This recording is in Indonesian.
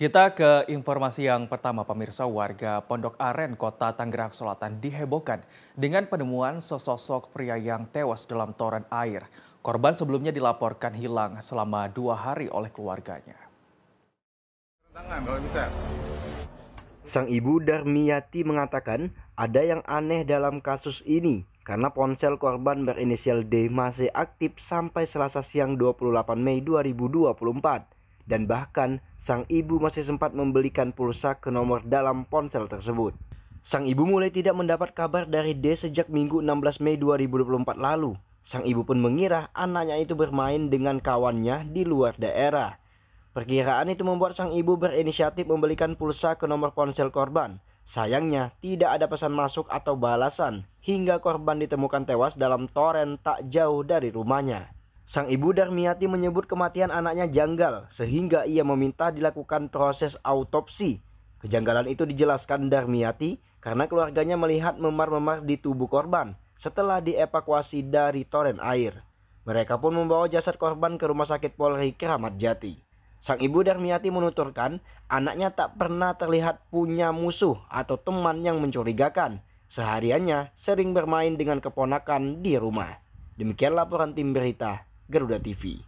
Kita ke informasi yang pertama, pemirsa warga Pondok Aren, Kota Tangerang Selatan dihebohkan dengan penemuan sesosok pria yang tewas dalam toren air. Korban sebelumnya dilaporkan hilang selama dua hari oleh keluarganya. Sang ibu Darmiyati mengatakan ada yang aneh dalam kasus ini karena ponsel korban berinisial D masih aktif sampai selasa siang 28 Mei 2024 dan bahkan sang ibu masih sempat membelikan pulsa ke nomor dalam ponsel tersebut. Sang ibu mulai tidak mendapat kabar dari D sejak minggu 16 Mei 2024 lalu. Sang ibu pun mengira anaknya itu bermain dengan kawannya di luar daerah. Perkiraan itu membuat sang ibu berinisiatif membelikan pulsa ke nomor ponsel korban. Sayangnya, tidak ada pesan masuk atau balasan hingga korban ditemukan tewas dalam toren tak jauh dari rumahnya. Sang ibu Darmiati menyebut kematian anaknya janggal sehingga ia meminta dilakukan proses autopsi. Kejanggalan itu dijelaskan Darmiati karena keluarganya melihat memar-memar di tubuh korban setelah dievakuasi dari toren air. Mereka pun membawa jasad korban ke rumah sakit Polri Keramat Jati. Sang ibu Darmiati menuturkan anaknya tak pernah terlihat punya musuh atau teman yang mencurigakan. Sehariannya sering bermain dengan keponakan di rumah. Demikian laporan tim berita Garuda TV.